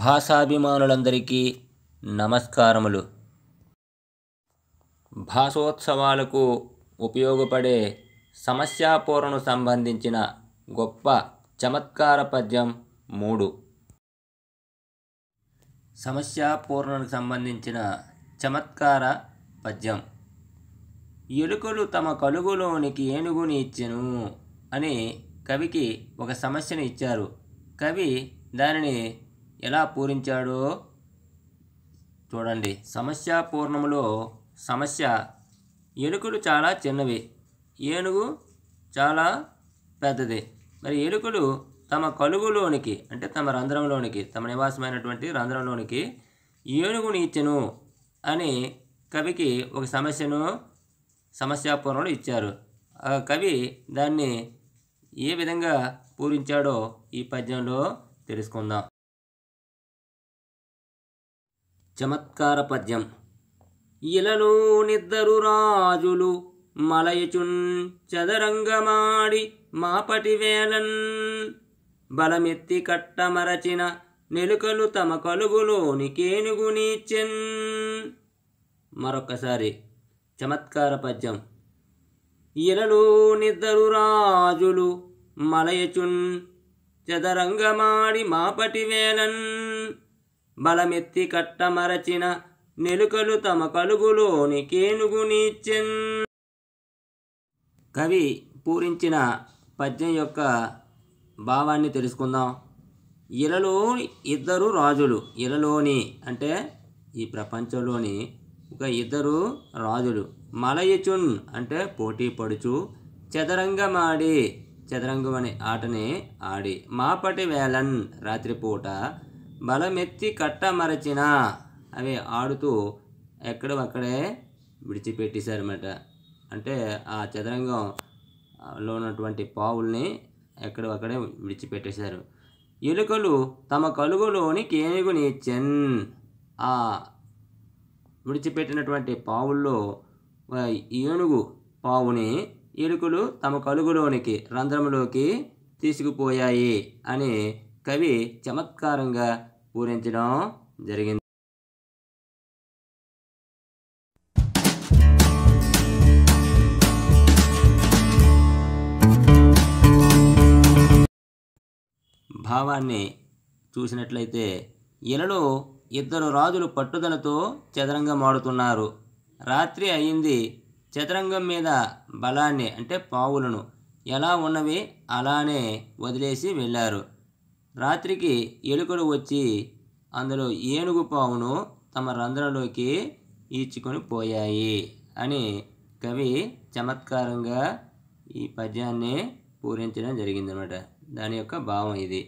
భాషాభిమానులందరికీ నమస్కారములు భాషోత్సవాలకు ఉపయోగపడే సమస్యాపూరణకు సంబంధించిన గొప్ప చమత్కార పద్యం మూడు సమస్యాపూరణకు సంబంధించిన చమత్కార పద్యం ఎలుకలు తమ కలుగులోనికి ఏనుగుని ఇచ్చెను అని కవికి ఒక సమస్యను ఇచ్చారు కవి దానిని ఎలా పూరించాడో చూడండి సమస్య పూర్ణములో సమస్య ఎలుకలు చాలా చిన్నవి ఏనుగు చాలా పెద్దది మరి ఎలుకలు తమ కలుగులోనికి అంటే తమ రంధ్రంలోనికి తమ నివాసమైనటువంటి రంధ్రంలోనికి ఏనుగుని ఇచ్చను అని కవికి ఒక సమస్యను సమస్యాపూర్ణంలో ఇచ్చారు ఆ కవి దాన్ని ఏ విధంగా పూరించాడో ఈ పద్యంలో తెలుసుకుందాం చమత్కార పద్యం ఇలలో నిద్దరు రాజులు మలయచున్ చదరంగమాడి మాపటి వేలన్ బలమెత్తి కట్టమరచిన నెలుకలు తమ కలుగులోనికేనుగు నీచెన్ మరొకసారి చమత్కార పద్యం ఇలలో నిద్దరు రాజులు మలయచున్ చదరంగమాడి మాపటి వేలన్ బలమెత్తి కట్టమరచిన నెలుకలు తమ కలుగులోని కేనుగునిచ్చెన్ కవి పూరించిన పద్యం యొక్క భావాన్ని తెలుసుకుందాం ఇలలో ఇద్దరు రాజులు ఇలలోని అంటే ఈ ప్రపంచంలోని ఒక ఇద్దరు రాజులు మలయచున్ అంటే పోటీ పడుచు చదరంగమాడి చదరంగం అనే ఆటని ఆడి మాపటి వేలన్ రాత్రిపూట బలమెత్తి కట్టమరచిన అవి ఆడుతూ ఎక్కడ అక్కడే విడిచిపెట్టేశారన్నమాట అంటే ఆ చదరంగంలో ఉన్నటువంటి పావుల్ని ఎక్కడో అక్కడే విడిచిపెట్టేశారు ఎలుకలు తమ కలుగులోని కేనుగుని చెన్ ఆ విడిచిపెట్టినటువంటి పావుల్లో ఏనుగు పావుని ఎలుకలు తమ కలుగులోనికి రంధ్రంలోకి తీసుకుపోయాయి అని కవి చమత్కారంగా పూరించడం జరిగింది భావాన్ని చూసినట్లయితే ఇలలో ఇద్దరు రాజులు పట్టుదలతో చదరంగం ఆడుతున్నారు రాత్రి అయింది చదరంగం మీద బలాన్ని అంటే పావులను ఎలా ఉన్నవి అలానే వదిలేసి వెళ్ళారు రాత్రికి ఎలుకలు వచ్చి అందులో ఏనుగు పావును తమ రంధ్రంలోకి ఈడ్చుకొని పోయాయి అని కవి చమత్కారంగా ఈ పద్యాన్ని పూరించడం జరిగిందనమాట దాని యొక్క భావం ఇది